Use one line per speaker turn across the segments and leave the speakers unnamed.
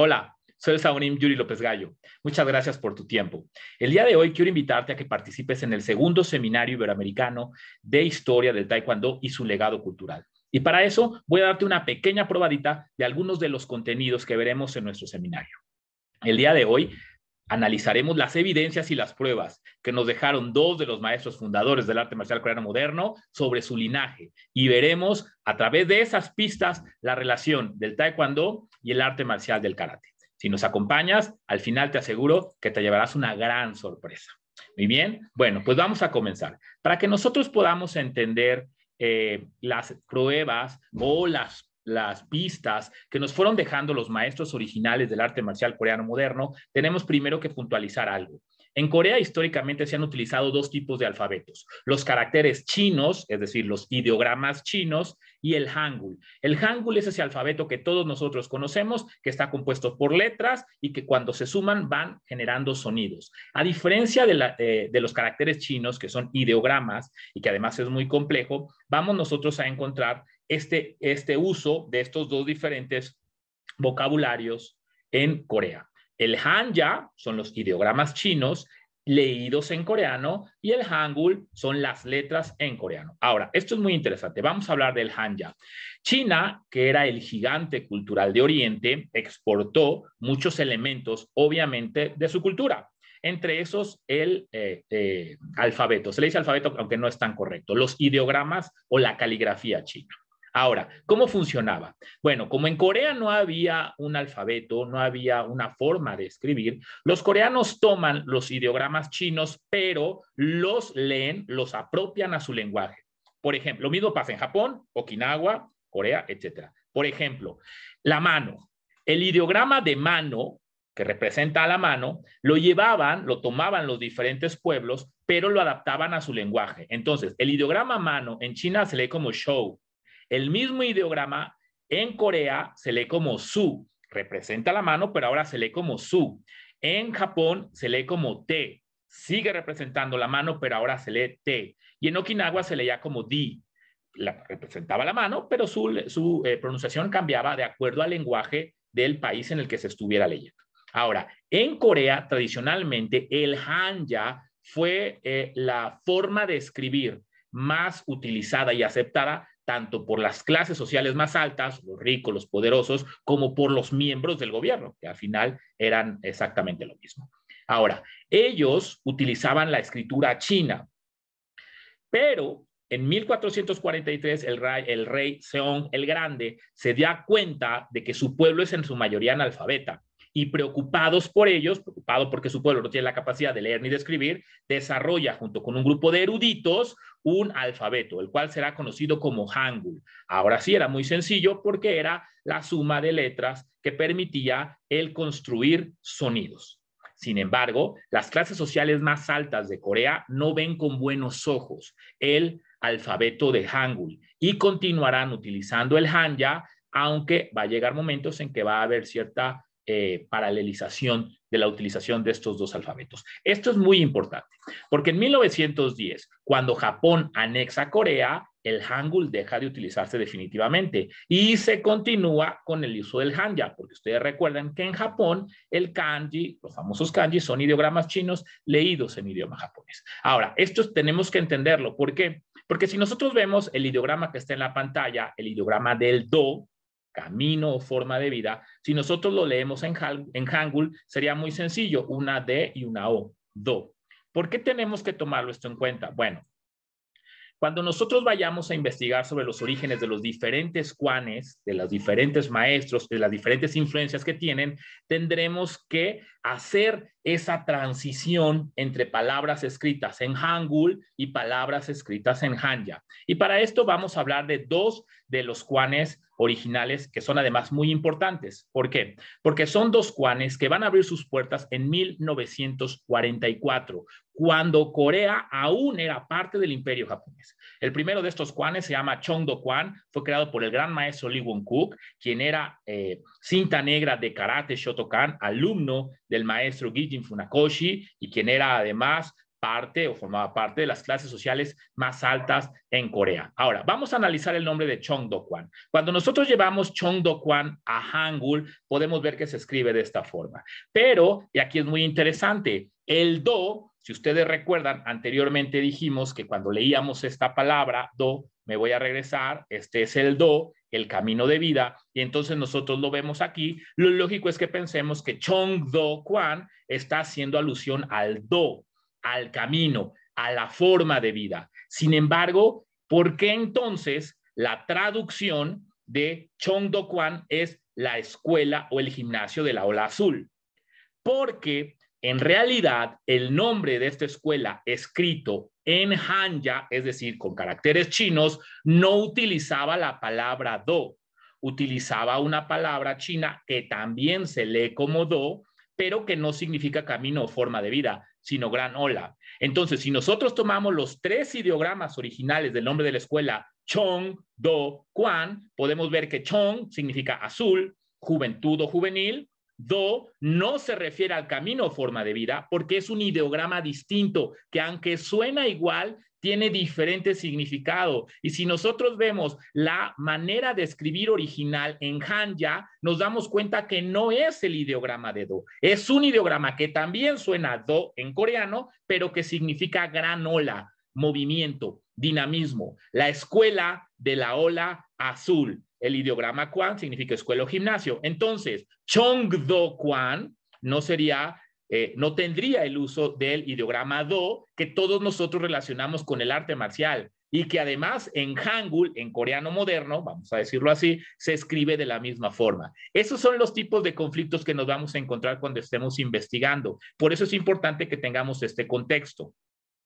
Hola, soy el Saonim Yuri López Gallo. Muchas gracias por tu tiempo. El día de hoy quiero invitarte a que participes en el segundo seminario iberoamericano de historia del Taekwondo y su legado cultural. Y para eso voy a darte una pequeña probadita de algunos de los contenidos que veremos en nuestro seminario. El día de hoy analizaremos las evidencias y las pruebas que nos dejaron dos de los maestros fundadores del arte marcial coreano moderno sobre su linaje y veremos a través de esas pistas la relación del taekwondo y el arte marcial del karate. Si nos acompañas, al final te aseguro que te llevarás una gran sorpresa. Muy bien, bueno, pues vamos a comenzar. Para que nosotros podamos entender eh, las pruebas o las las pistas que nos fueron dejando los maestros originales del arte marcial coreano moderno, tenemos primero que puntualizar algo. En Corea históricamente se han utilizado dos tipos de alfabetos, los caracteres chinos, es decir, los ideogramas chinos, y el hangul. El hangul es ese alfabeto que todos nosotros conocemos, que está compuesto por letras y que cuando se suman van generando sonidos. A diferencia de, eh, los caracteres chinos, que son ideogramas y que además es muy complejo, vamos nosotros a encontrar este, este uso de estos dos diferentes vocabularios en Corea. El Hanja son los ideogramas chinos leídos en coreano y el Hangul son las letras en coreano. Ahora, esto es muy interesante. Vamos a hablar del Hanja. China, que era el gigante cultural de Oriente, exportó muchos elementos, obviamente, de su cultura. Entre esos, el eh, eh, alfabeto. Se le dice alfabeto, aunque no es tan correcto. Los ideogramas o la caligrafía china. Ahora, ¿cómo funcionaba? Bueno, como en Corea no había un alfabeto, no había una forma de escribir, los coreanos toman los ideogramas chinos, pero los leen, los apropian a su lenguaje. Por ejemplo, lo mismo pasa en Japón, Okinawa, Corea, etc. Por ejemplo, la mano. El ideograma de mano, que representa a la mano, lo llevaban, lo tomaban los diferentes pueblos, pero lo adaptaban a su lenguaje. Entonces, el ideograma mano en China se lee como show, el mismo ideograma en Corea se lee como su, representa la mano, pero ahora se lee como su. En Japón se lee como te, sigue representando la mano, pero ahora se lee te. Y en Okinawa se leía como di, la, representaba la mano, pero su, eh, pronunciación cambiaba de acuerdo al lenguaje del país en el que se estuviera leyendo. Ahora, en Corea, tradicionalmente, el hanja fue eh, la forma de escribir más utilizada y aceptada tanto por las clases sociales más altas, los ricos, los poderosos, como por los miembros del gobierno, que al final eran exactamente lo mismo. Ahora, ellos utilizaban la escritura china, pero en 1443 el rey, Seón el Grande se da cuenta de que su pueblo es en su mayoría analfabeta y preocupados por ellos, preocupado porque su pueblo no tiene la capacidad de leer ni de escribir, desarrolla junto con un grupo de eruditos un alfabeto, el cual será conocido como Hangul. Ahora sí, era muy sencillo porque era la suma de letras que permitía el construir sonidos. Sin embargo, las clases sociales más altas de Corea no ven con buenos ojos el alfabeto de Hangul y continuarán utilizando el Hanja, aunque va a llegar momentos en que va a haber cierta eh, paralelización de la utilización de estos dos alfabetos. Esto es muy importante, porque en 1910, cuando Japón anexa Corea, el Hangul deja de utilizarse definitivamente y se continúa con el uso del Hanja, porque ustedes recuerdan que en Japón el kanji, los famosos kanji, son ideogramas chinos leídos en idioma japonés. Ahora, esto tenemos que entenderlo, ¿por qué? Porque si nosotros vemos el ideograma que está en la pantalla, el ideograma del do, camino o forma de vida, si nosotros lo leemos en, en Hangul, sería muy sencillo, una D y una O, do. ¿Por qué tenemos que tomarlo esto en cuenta? Bueno, cuando nosotros vayamos a investigar sobre los orígenes de los diferentes cuanes, de los diferentes maestros, de las diferentes influencias que tienen, tendremos que hacer esa transición entre palabras escritas en Hangul y palabras escritas en Hanja. Y para esto vamos a hablar de dos de los cuanes originales que son además muy importantes. ¿Por qué? Porque son dos cuanes que van a abrir sus puertas en 1944, cuando Corea aún era parte del imperio japonés. El primero de estos cuanes se llama Chongdo Kwan, fue creado por el gran maestro Lee Won-kuk, quien era eh, cinta negra de karate Shotokan, alumno del maestro Gijin Funakoshi y quien era además parte o formaba parte de las clases sociales más altas en Corea. Ahora, vamos a analizar el nombre de Chong Do Kwan. Cuando nosotros llevamos Chong Kwan a Hangul, podemos ver que se escribe de esta forma. Pero, y aquí es muy interesante, el do, si ustedes recuerdan, anteriormente dijimos que cuando leíamos esta palabra, do, me voy a regresar, este es el do, el camino de vida, y entonces nosotros lo vemos aquí, lo lógico es que pensemos que Chong Do Kwan está haciendo alusión al do, al camino, a la forma de vida. Sin embargo, ¿por qué entonces la traducción de Chongdo-kwan es la escuela o el gimnasio de la ola azul? Porque en realidad el nombre de esta escuela escrito en Hanja, es decir, con caracteres chinos, no utilizaba la palabra do, utilizaba una palabra china que también se lee como do, pero que no significa camino o forma de vida, sino gran ola. Entonces, si nosotros tomamos los tres ideogramas originales del nombre de la escuela, Chong, Do, Quan, podemos ver que Chong significa azul, juventud o juvenil, Do no se refiere al camino o forma de vida porque es un ideograma distinto que aunque suena igual, tiene diferente significado. Y si nosotros vemos la manera de escribir original en Hanja, nos damos cuenta que no es el ideograma de Do, es un ideograma que también suena Do en coreano, pero que significa gran ola, movimiento, dinamismo, la escuela de la ola azul. El ideograma Kwan significa escuela o gimnasio. Entonces, Chong Do Kwan no sería eh, no tendría el uso del ideograma do que todos nosotros relacionamos con el arte marcial y que además en Hangul, en coreano moderno, vamos a decirlo así, se escribe de la misma forma. Esos son los tipos de conflictos que nos vamos a encontrar cuando estemos investigando. Por eso es importante que tengamos este contexto.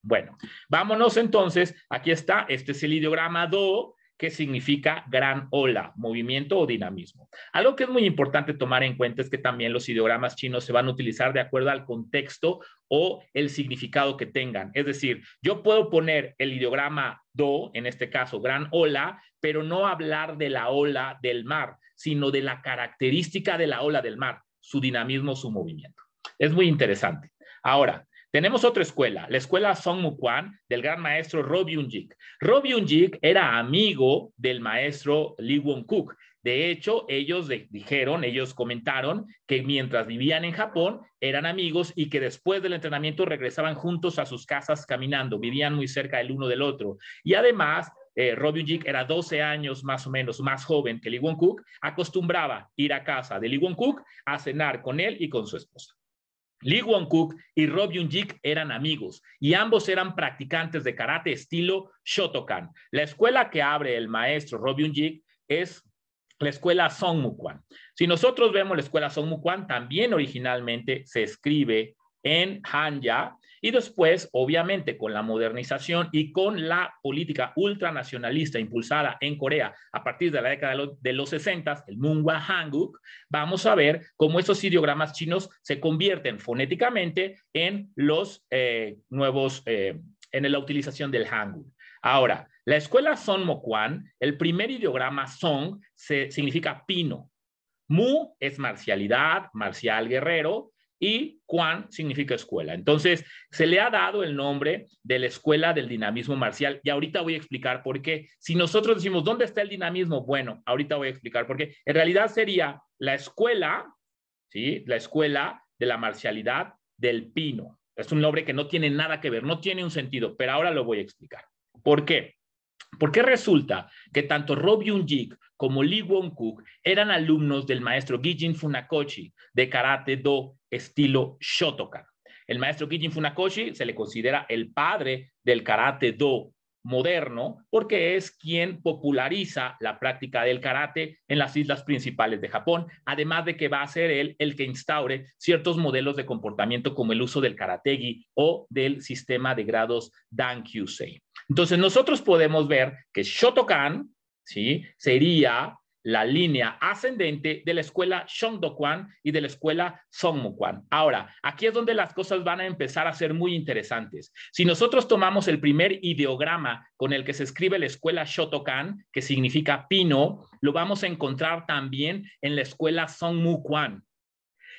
Bueno, vámonos entonces. Aquí está, este es el ideograma do, ¿Qué significa gran ola, movimiento o dinamismo. Algo que es muy importante tomar en cuenta es que también los ideogramas chinos se van a utilizar de acuerdo al contexto o el significado que tengan. Es decir, yo puedo poner el ideograma do, en este caso, gran ola, pero no hablar de la ola del mar, sino de la característica de la ola del mar, su dinamismo, su movimiento. Es muy interesante. Ahora, tenemos otra escuela, la escuela Song Mukwan del gran maestro Rob Yunjik. jik Rob Yunjik era amigo del maestro Lee won Cook. De hecho, ellos dijeron, ellos comentaron que mientras vivían en Japón eran amigos y que después del entrenamiento regresaban juntos a sus casas caminando, vivían muy cerca el uno del otro. Y además, eh, Rob Yunjik era 12 años más o menos más joven que Lee Won Cook, acostumbraba ir a casa de Lee Won Cook a cenar con él y con su esposa. Lee Won Cook y Rob Yun Jik eran amigos y ambos eran practicantes de karate estilo Shotokan. La escuela que abre el maestro Rob Yun Jik es la escuela Song Mu-Kwan. Si nosotros vemos la escuela Song Mu-Kwan, también originalmente se escribe en Hanja y después, obviamente, con la modernización y con la política ultranacionalista impulsada en Corea a partir de la década de los, 60, el Mungwa Hanguk, vamos a ver cómo estos ideogramas chinos se convierten fonéticamente en los eh, nuevos, eh, en la utilización del Hangul. Ahora, la escuela Son Mokwan, el primer ideograma Song se, significa pino. Mu es marcialidad, marcial guerrero, y Quan significa escuela. Entonces, se le ha dado el nombre de la escuela del dinamismo marcial y ahorita voy a explicar por qué. Si nosotros decimos, ¿dónde está el dinamismo? Bueno, ahorita voy a explicar por qué. En realidad sería la escuela, ¿sí? La escuela de la marcialidad del pino. Es un nombre que no tiene nada que ver, no tiene un sentido, pero ahora lo voy a explicar. ¿Por qué? Porque resulta que tanto Rob yun como Lee Won-kuk eran alumnos del maestro Gijin Funakoshi de Karate Do estilo Shotokan. El maestro Gijin Funakoshi se le considera el padre del karate do moderno porque es quien populariza la práctica del karate en las islas principales de Japón, además de que va a ser él el que instaure ciertos modelos de comportamiento como el uso del karategi o del sistema de grados Dan Kyusei. Entonces nosotros podemos ver que Shotokan ¿sí? sería la línea ascendente de la escuela Shondokwan y de la escuela Songmukwan. Ahora, aquí es donde las cosas van a empezar a ser muy interesantes. Si nosotros tomamos el primer ideograma con el que se escribe la escuela Shotokan, que significa pino, lo vamos a encontrar también en la escuela Songmukwan.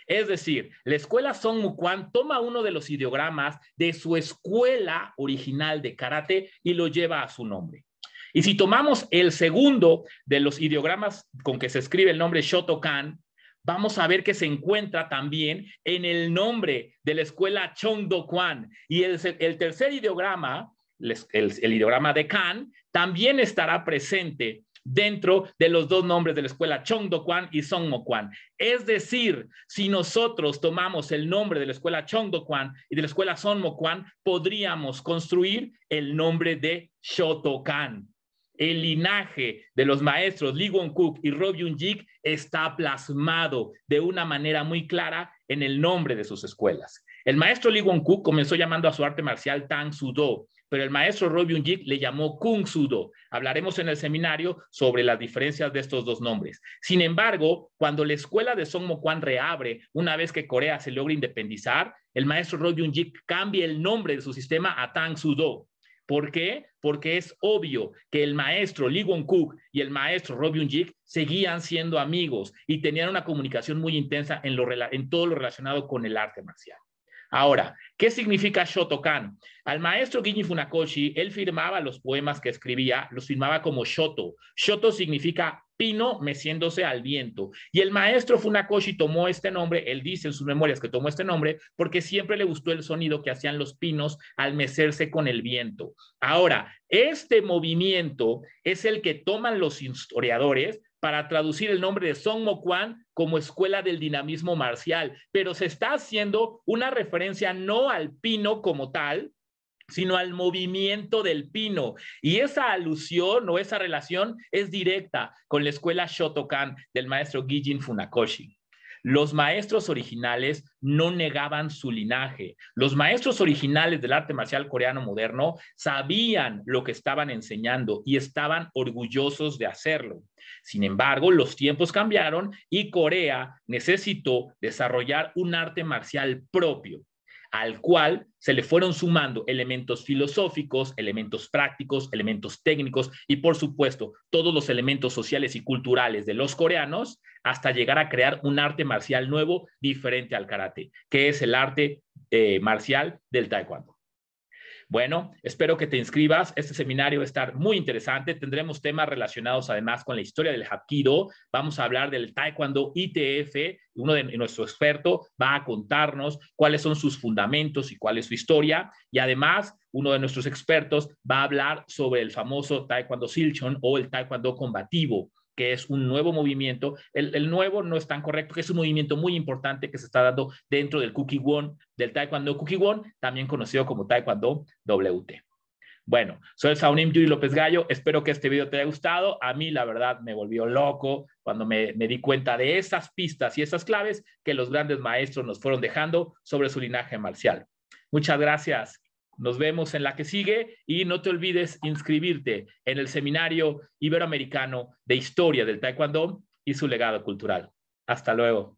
Es decir, la escuela Song Kwan toma uno de los ideogramas de su escuela original de karate y lo lleva a su nombre. Y si tomamos el segundo de los ideogramas con que se escribe el nombre Shotokan, vamos a ver que se encuentra también en el nombre de la escuela Do kwan Y el, tercer ideograma, el ideograma de Kan, también estará presente dentro de los dos nombres de la escuela, Chongdo-kwan y Songmo-kwan. Es decir, si nosotros tomamos el nombre de la escuela Chongdo-kwan y de la escuela Songmo-kwan, podríamos construir el nombre de Shotokan. El linaje de los maestros Lee Won-kuk y Rob Yun-jik está plasmado de una manera muy clara en el nombre de sus escuelas. El maestro Lee Won-kuk comenzó llamando a su arte marcial Tang Sudo, pero el maestro Roy Byung-jik le llamó Kung Sudo. Hablaremos en el seminario sobre las diferencias de estos dos nombres. Sin embargo, cuando la escuela de Song Kwan reabre, una vez que Corea se logra independizar, el maestro Roy Byung-jik cambia el nombre de su sistema a Tang Sudo. ¿Por qué? Porque es obvio que el maestro Lee Won-kuk y el maestro Rob Yun-jik seguían siendo amigos y tenían una comunicación muy intensa en todo lo relacionado con el arte marcial. Ahora, ¿qué significa Shotokan? Al maestro Ginji Funakoshi, él firmaba los poemas que escribía, los firmaba como Shoto. Shoto significa pino meciéndose al viento. Y el maestro Funakoshi tomó este nombre, él dice en sus memorias que tomó este nombre, porque siempre le gustó el sonido que hacían los pinos al mecerse con el viento. Ahora, este movimiento es el que toman los historiadores para traducir el nombre de Song Mokwan como escuela del dinamismo marcial, pero se está haciendo una referencia no al pino como tal, sino al movimiento del pino. Y esa alusión o esa relación es directa con la escuela Shotokan del maestro Gijin Funakoshi. Los maestros originales no negaban su linaje. Los maestros originales del arte marcial coreano moderno sabían lo que estaban enseñando y estaban orgullosos de hacerlo. Sin embargo, los tiempos cambiaron y Corea necesitó desarrollar un arte marcial propio al cual se le fueron sumando elementos filosóficos, elementos prácticos, elementos técnicos y por supuesto todos los elementos sociales y culturales de los coreanos hasta llegar a crear un arte marcial nuevo diferente al karate, que es el arte eh, marcial del taekwondo. Bueno, espero que te inscribas. Este seminario va a estar muy interesante. Tendremos temas relacionados además con la historia del Hapkido. Vamos a hablar del Taekwondo ITF. Uno de nuestros expertos va a contarnos cuáles son sus fundamentos y cuál es su historia. Y además, uno de nuestros expertos va a hablar sobre el famoso Taekwondo Silchon o el Taekwondo combativo que es un nuevo movimiento. El, nuevo no es tan correcto, que es un movimiento muy importante que se está dando dentro del Cookie One, del Taekwondo Cookie One, también conocido como Taekwondo WT. Bueno, soy Saunim Yuri López Gallo, espero que este video te haya gustado. A mí, la verdad, me volvió loco cuando me di cuenta de esas pistas y esas claves que los grandes maestros nos fueron dejando sobre su linaje marcial. Muchas gracias. Nos vemos en la que sigue y no te olvides inscribirte en el seminario iberoamericano de historia del Taekwondo y su legado cultural. Hasta luego.